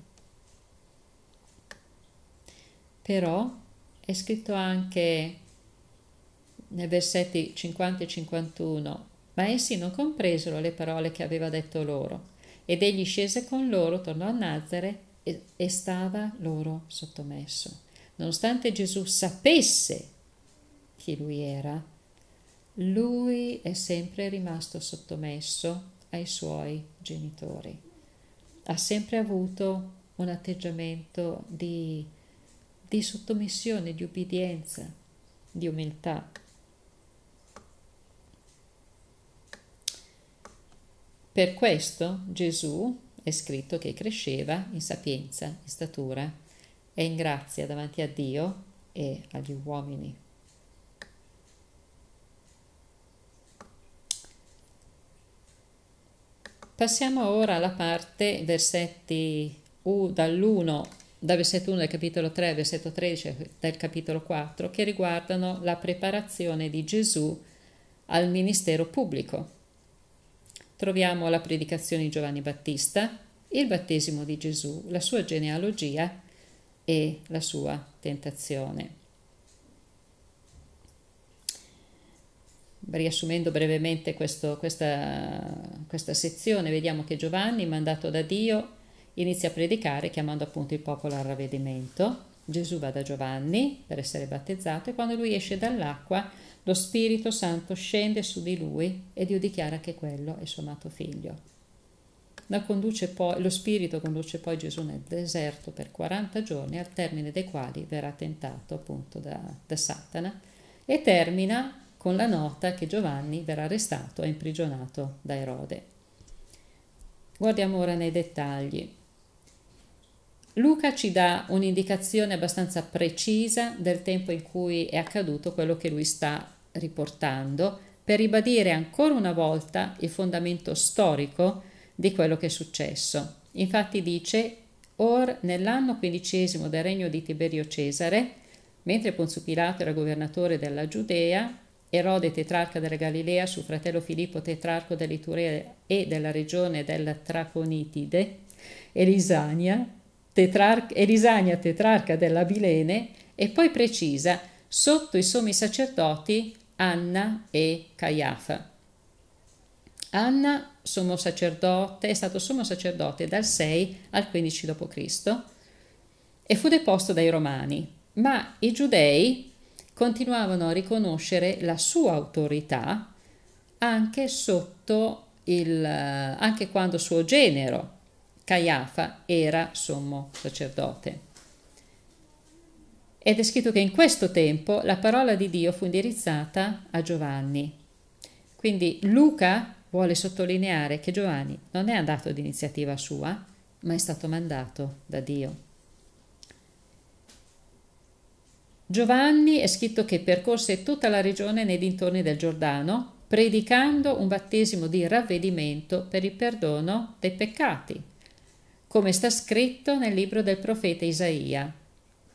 Però è scritto anche nei versetti 50 e 51, ma essi non compresero le parole che aveva detto loro ed egli scese con loro, tornò a Nazare e, e stava loro sottomesso. Nonostante Gesù sapesse chi lui era, lui è sempre rimasto sottomesso ai suoi genitori. Ha sempre avuto un atteggiamento di, di sottomissione, di obbedienza, di umiltà. Per questo Gesù è scritto che cresceva in sapienza, in statura e in grazia davanti a Dio e agli uomini. Passiamo ora alla parte versetti dall'1, dal versetto 1 del capitolo 3 al versetto 13 del capitolo 4, che riguardano la preparazione di Gesù al ministero pubblico. Troviamo la predicazione di Giovanni Battista, il battesimo di Gesù, la sua genealogia e la sua tentazione. riassumendo brevemente questo, questa, questa, sezione, vediamo che Giovanni, mandato da Dio, inizia a predicare chiamando appunto il popolo al ravvedimento. Gesù va da Giovanni per essere battezzato e quando lui esce dall'acqua lo Spirito Santo scende su di lui e Dio dichiara che quello è suo amato figlio. Poi, lo Spirito conduce poi Gesù nel deserto per 40 giorni, al termine dei quali verrà tentato appunto da, da Satana, e termina con la nota che Giovanni verrà arrestato e imprigionato da Erode. Guardiamo ora nei dettagli. Luca ci dà un'indicazione abbastanza precisa del tempo in cui è accaduto quello che lui sta riportando per ribadire ancora una volta il fondamento storico di quello che è successo. Infatti dice, or nell'anno quindicesimo del regno di Tiberio Cesare, mentre Ponzio Pilato era governatore della Giudea, Erode tetrarca della Galilea, suo fratello Filippo tetrarco dell'Iturea e della regione della Traconitide, Elisania, tetrarca, Elisania tetrarca dell'Abilene e poi precisa, sotto i sommi sacerdoti Anna e Caiafa. Anna, sommo sacerdote, è stato sommo sacerdote dal 6 al 15 d.C. e fu deposto dai Romani, ma i giudei continuavano a riconoscere la sua autorità anche, il, anche quando suo genero Caiafa era sommo sacerdote. Ed è scritto che in questo tempo la parola di Dio fu indirizzata a Giovanni. Quindi Luca vuole sottolineare che Giovanni non è andato di iniziativa sua, ma è stato mandato da Dio. Giovanni è scritto che percorse tutta la regione nei dintorni del Giordano, predicando un battesimo di ravvedimento per il perdono dei peccati, come sta scritto nel libro del profeta Isaia,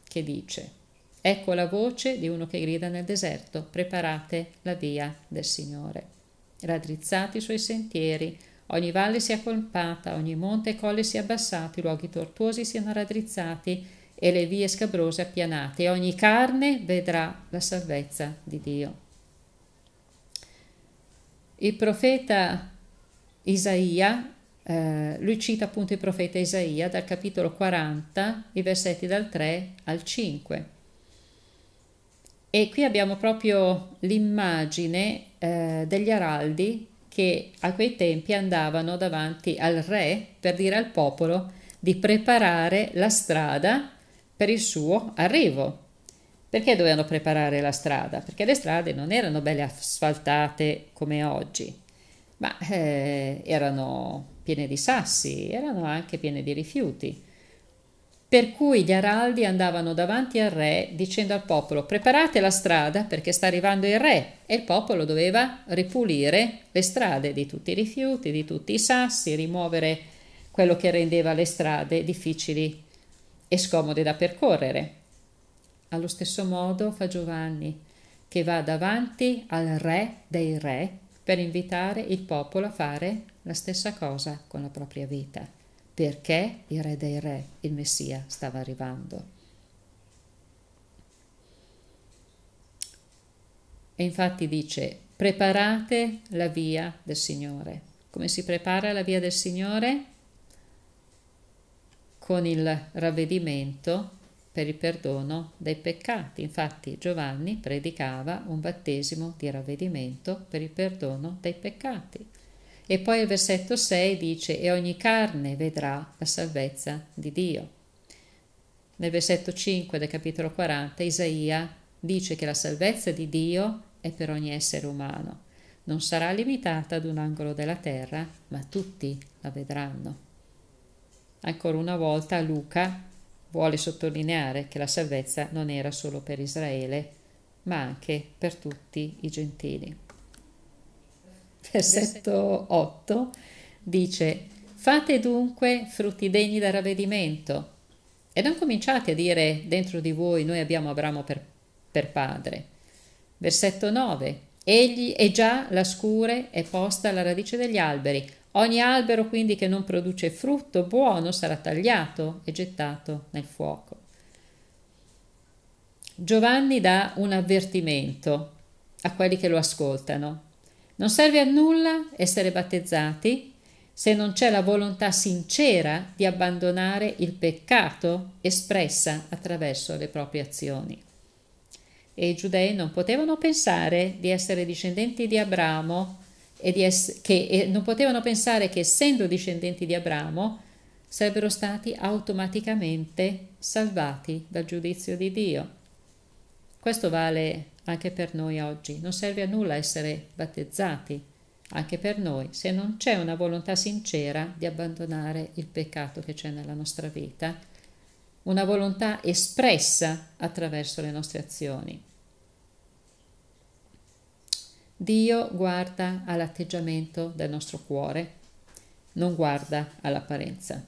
che dice Ecco la voce di uno che grida nel deserto, preparate la via del Signore. Raddrizzate i suoi sentieri, ogni valle sia colpata, ogni monte e colle sia abbassati, i luoghi tortuosi siano raddrizzati e le vie scabrose appianate, ogni carne vedrà la salvezza di Dio. Il profeta Isaia eh, lui cita appunto il profeta Isaia dal capitolo 40, i versetti dal 3 al 5 e qui abbiamo proprio l'immagine eh, degli araldi che a quei tempi andavano davanti al re per dire al popolo di preparare la strada per il suo arrivo. Perché dovevano preparare la strada? Perché le strade non erano belle asfaltate come oggi, ma eh, erano piene di sassi, erano anche piene di rifiuti per cui gli araldi andavano davanti al re dicendo al popolo preparate la strada perché sta arrivando il re e il popolo doveva ripulire le strade di tutti i rifiuti, di tutti i sassi, rimuovere quello che rendeva le strade difficili e scomode da percorrere. Allo stesso modo fa Giovanni che va davanti al re dei re per invitare il popolo a fare la stessa cosa con la propria vita perché il Re dei Re, il Messia, stava arrivando. E infatti dice, preparate la via del Signore. Come si prepara la via del Signore? Con il ravvedimento per il perdono dei peccati. Infatti Giovanni predicava un battesimo di ravvedimento per il perdono dei peccati. E poi il versetto 6 dice, e ogni carne vedrà la salvezza di Dio. Nel versetto 5 del capitolo 40 Isaia dice che la salvezza di Dio è per ogni essere umano. Non sarà limitata ad un angolo della terra, ma tutti la vedranno. Ancora una volta Luca vuole sottolineare che la salvezza non era solo per Israele, ma anche per tutti i gentili versetto 8, dice fate dunque frutti degni da ravvedimento e non cominciate a dire dentro di voi noi abbiamo Abramo per, per padre. Versetto 9, egli è già la scure è posta alla radice degli alberi, ogni albero quindi che non produce frutto buono sarà tagliato e gettato nel fuoco. Giovanni dà un avvertimento a quelli che lo ascoltano non serve a nulla essere battezzati se non c'è la volontà sincera di abbandonare il peccato espressa attraverso le proprie azioni. E i giudei non potevano pensare di essere discendenti di Abramo e di es- che e non potevano pensare che essendo discendenti di Abramo sarebbero stati automaticamente salvati dal giudizio di Dio. Questo vale anche per noi oggi. Non serve a nulla essere battezzati, anche per noi, se non c'è una volontà sincera di abbandonare il peccato che c'è nella nostra vita, una volontà espressa attraverso le nostre azioni. Dio guarda all'atteggiamento del nostro cuore, non guarda all'apparenza.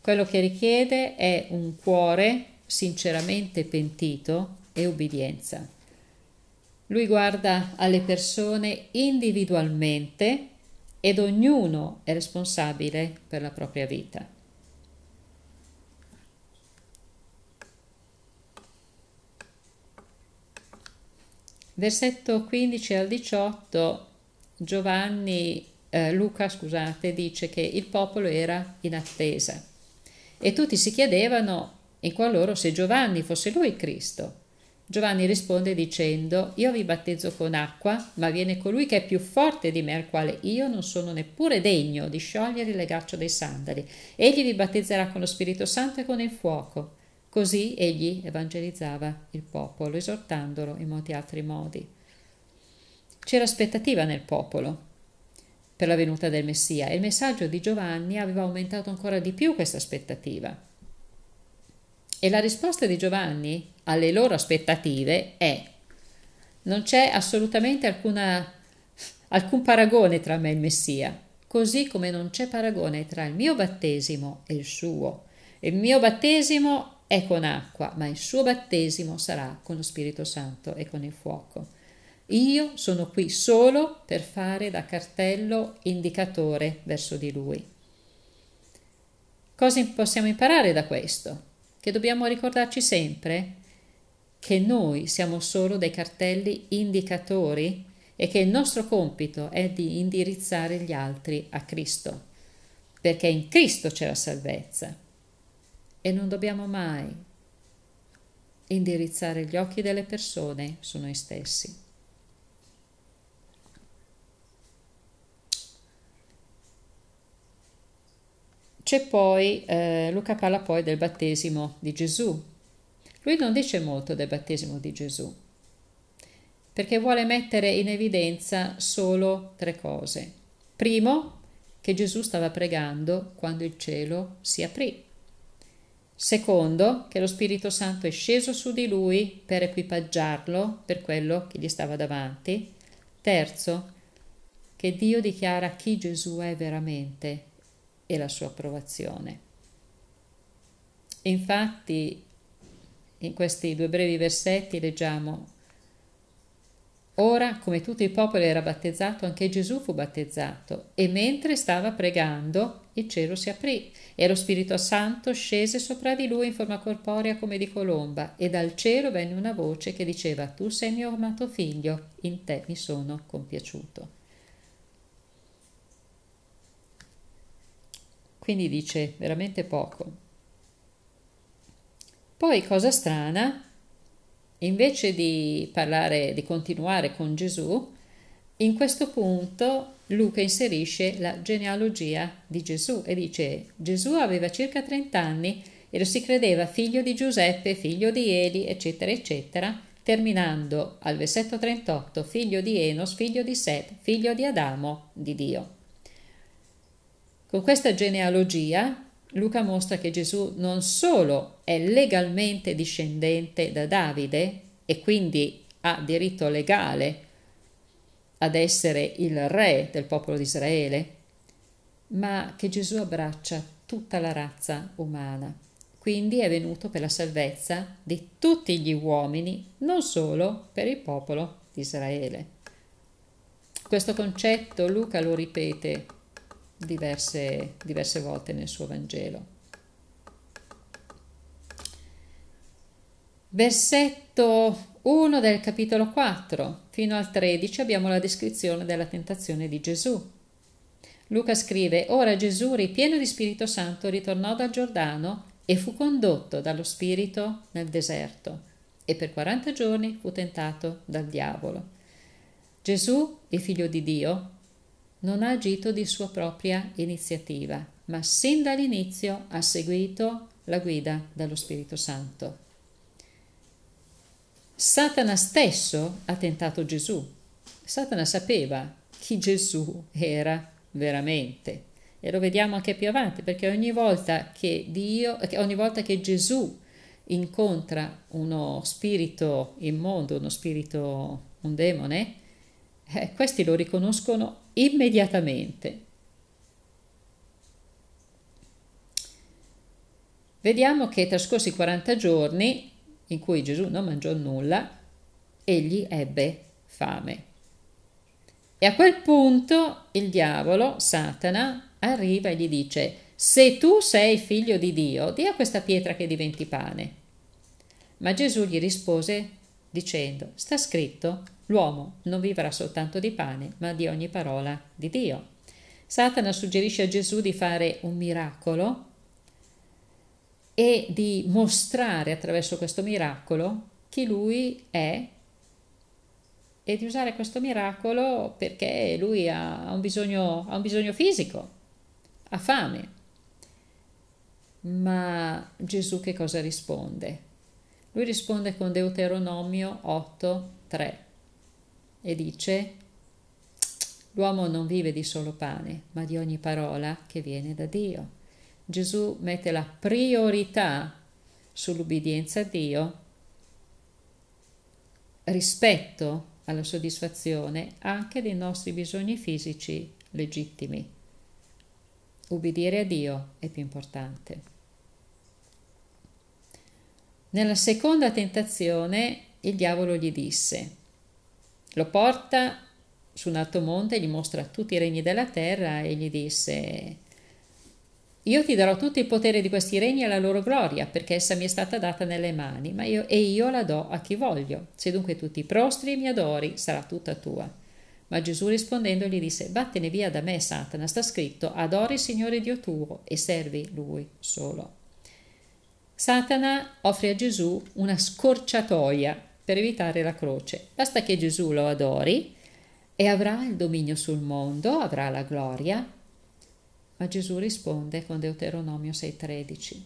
Quello che richiede è un cuore sinceramente pentito e ubbidienza. Lui guarda alle persone individualmente ed ognuno è responsabile per la propria vita. Versetto 15 al 18 Giovanni, eh, Luca scusate, dice che il popolo era in attesa e tutti si chiedevano in qual loro se Giovanni fosse lui Cristo. Giovanni risponde dicendo, io vi battezzo con acqua, ma viene colui che è più forte di me, al quale io non sono neppure degno di sciogliere il legaccio dei sandali. Egli vi battezzerà con lo Spirito Santo e con il fuoco. Così egli evangelizzava il popolo, esortandolo in molti altri modi. C'era aspettativa nel popolo per la venuta del Messia e il messaggio di Giovanni aveva aumentato ancora di più questa aspettativa. E la risposta di Giovanni alle loro aspettative è non c'è assolutamente alcuna, alcun paragone tra me e il Messia, così come non c'è paragone tra il mio battesimo e il suo. Il mio battesimo è con acqua, ma il suo battesimo sarà con lo Spirito Santo e con il fuoco. Io sono qui solo per fare da cartello indicatore verso di lui. Cosa possiamo imparare da questo? che dobbiamo ricordarci sempre che noi siamo solo dei cartelli indicatori e che il nostro compito è di indirizzare gli altri a Cristo, perché in Cristo c'è la salvezza e non dobbiamo mai indirizzare gli occhi delle persone su noi stessi. C'è poi, eh, Luca parla poi del battesimo di Gesù. Lui non dice molto del battesimo di Gesù, perché vuole mettere in evidenza solo tre cose. Primo, che Gesù stava pregando quando il cielo si aprì. Secondo, che lo Spirito Santo è sceso su di lui per equipaggiarlo per quello che gli stava davanti. Terzo, che Dio dichiara chi Gesù è veramente e la sua approvazione. Infatti, in questi due brevi versetti leggiamo Ora, come tutto il popolo era battezzato, anche Gesù fu battezzato e mentre stava pregando il cielo si aprì e lo Spirito Santo scese sopra di lui in forma corporea come di colomba e dal cielo venne una voce che diceva Tu sei mio amato figlio, in te mi sono compiaciuto. quindi dice veramente poco. Poi, cosa strana, invece di parlare, di continuare con Gesù, in questo punto Luca inserisce la genealogia di Gesù e dice Gesù aveva circa 30 anni e lo si credeva figlio di Giuseppe, figlio di Eli, eccetera, eccetera, terminando al versetto 38, figlio di Enos, figlio di Seth, figlio di Adamo, di Dio. Con questa genealogia Luca mostra che Gesù non solo è legalmente discendente da Davide e quindi ha diritto legale ad essere il re del popolo di Israele, ma che Gesù abbraccia tutta la razza umana. Quindi è venuto per la salvezza di tutti gli uomini, non solo per il popolo di Israele. Questo concetto Luca lo ripete diverse, diverse volte nel suo Vangelo. Versetto 1 del capitolo 4 fino al 13 abbiamo la descrizione della tentazione di Gesù. Luca scrive: Ora Gesù, ripieno di Spirito Santo, ritornò dal Giordano e fu condotto dallo Spirito nel deserto e per 40 giorni fu tentato dal diavolo. Gesù, il figlio di Dio, non ha agito di sua propria iniziativa, ma sin dall'inizio ha seguito la guida dallo Spirito Santo. Satana stesso ha tentato Gesù. Satana sapeva chi Gesù era veramente. E lo vediamo anche più avanti, perché ogni volta che, Dio, ogni volta che Gesù incontra uno spirito immondo, uno spirito, un demone, eh, questi lo riconoscono immediatamente. Vediamo che trascorsi 40 giorni in cui Gesù non mangiò nulla, egli ebbe fame. E a quel punto il diavolo, Satana, arriva e gli dice, se tu sei figlio di Dio, dia questa pietra che diventi pane. Ma Gesù gli rispose dicendo, sta scritto, L'uomo non vivrà soltanto di pane, ma di ogni parola di Dio. Satana suggerisce a Gesù di fare un miracolo e di mostrare attraverso questo miracolo chi lui è e di usare questo miracolo perché lui ha un bisogno, ha un bisogno fisico, ha fame. Ma Gesù che cosa risponde? Lui risponde con Deuteronomio 8, 3 e dice L'uomo non vive di solo pane, ma di ogni parola che viene da Dio. Gesù mette la priorità sull'ubbidienza a Dio rispetto alla soddisfazione anche dei nostri bisogni fisici legittimi. Ubbidire a Dio è più importante. Nella seconda tentazione il diavolo gli disse lo porta su un alto monte, gli mostra tutti i regni della terra e gli disse io ti darò tutto il potere di questi regni e la loro gloria, perché essa mi è stata data nelle mani, ma io, e io la do a chi voglio. Se dunque tu ti prostri e mi adori, sarà tutta tua. Ma Gesù rispondendo gli disse, vattene via da me, Satana, sta scritto, adori il Signore Dio tuo e servi Lui solo. Satana offre a Gesù una scorciatoia per evitare la croce. Basta che Gesù lo adori e avrà il dominio sul mondo, avrà la gloria. Ma Gesù risponde con Deuteronomio 6:13.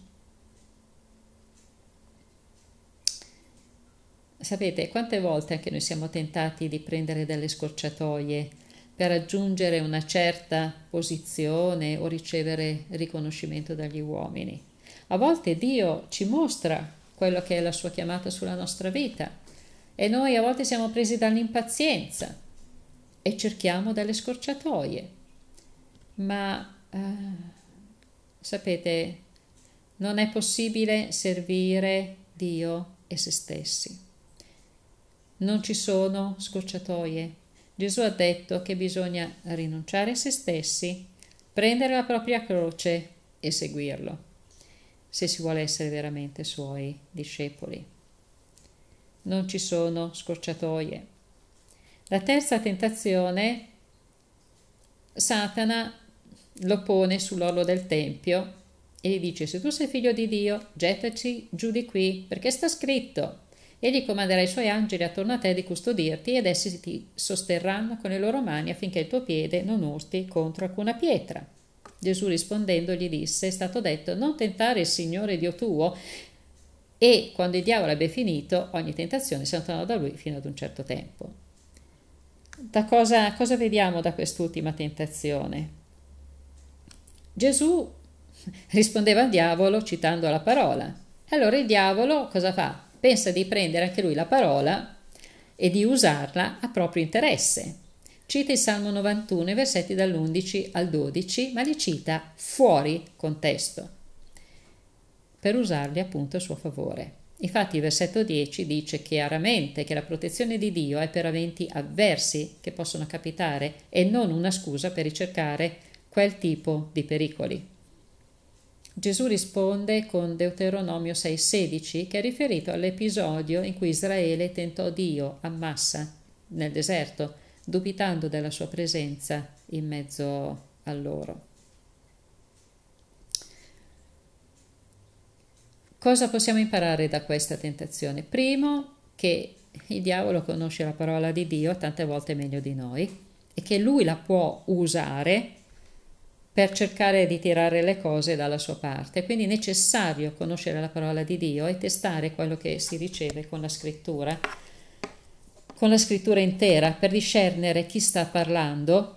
Sapete quante volte anche noi siamo tentati di prendere delle scorciatoie per raggiungere una certa posizione o ricevere riconoscimento dagli uomini. A volte Dio ci mostra quello che è la sua chiamata sulla nostra vita. E noi a volte siamo presi dall'impazienza e cerchiamo delle scorciatoie. Ma eh, sapete, non è possibile servire Dio e se stessi. Non ci sono scorciatoie. Gesù ha detto che bisogna rinunciare a se stessi, prendere la propria croce e seguirlo se si vuole essere veramente suoi discepoli. Non ci sono scorciatoie. La terza tentazione, Satana lo pone sull'orlo del Tempio e gli dice se tu sei figlio di Dio gettaci giù di qui perché sta scritto egli comanderà i suoi angeli attorno a te di custodirti ed essi ti sosterranno con le loro mani affinché il tuo piede non urti contro alcuna pietra. Gesù rispondendo gli disse, è stato detto, non tentare il Signore Dio tuo. E quando il diavolo ebbe finito, ogni tentazione si allontanò da lui fino ad un certo tempo. Da cosa, cosa vediamo da quest'ultima tentazione? Gesù rispondeva al diavolo citando la parola. Allora il diavolo cosa fa? Pensa di prendere anche lui la parola e di usarla a proprio interesse. Cita il Salmo 91, versetti dall'11 al 12, ma li cita fuori contesto, per usarli appunto a suo favore. Infatti il versetto 10 dice chiaramente che la protezione di Dio è per eventi avversi che possono capitare e non una scusa per ricercare quel tipo di pericoli. Gesù risponde con Deuteronomio 6,16 che è riferito all'episodio in cui Israele tentò Dio a Massa nel deserto dubitando della sua presenza in mezzo a loro. Cosa possiamo imparare da questa tentazione? Primo, che il diavolo conosce la parola di Dio tante volte meglio di noi e che lui la può usare per cercare di tirare le cose dalla sua parte. Quindi è necessario conoscere la parola di Dio e testare quello che si riceve con la scrittura con la scrittura intera per discernere chi sta parlando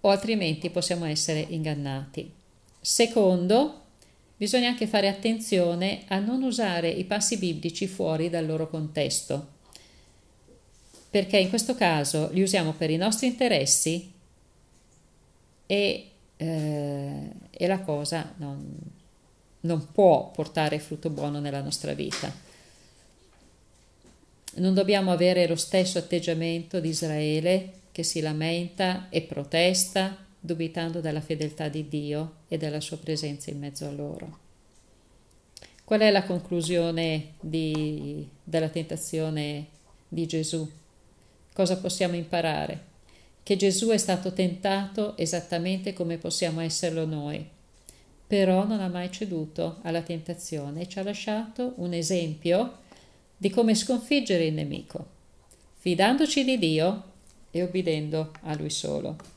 o altrimenti possiamo essere ingannati. Secondo, bisogna anche fare attenzione a non usare i passi biblici fuori dal loro contesto, perché in questo caso li usiamo per i nostri interessi e, eh, e la cosa non, non può portare frutto buono nella nostra vita. Non dobbiamo avere lo stesso atteggiamento di Israele che si lamenta e protesta, dubitando della fedeltà di Dio e della sua presenza in mezzo a loro. Qual è la conclusione di, della tentazione di Gesù? Cosa possiamo imparare? Che Gesù è stato tentato esattamente come possiamo esserlo noi, però non ha mai ceduto alla tentazione e ci ha lasciato un esempio di come sconfiggere il nemico, fidandoci di Dio e obbedendo a Lui solo.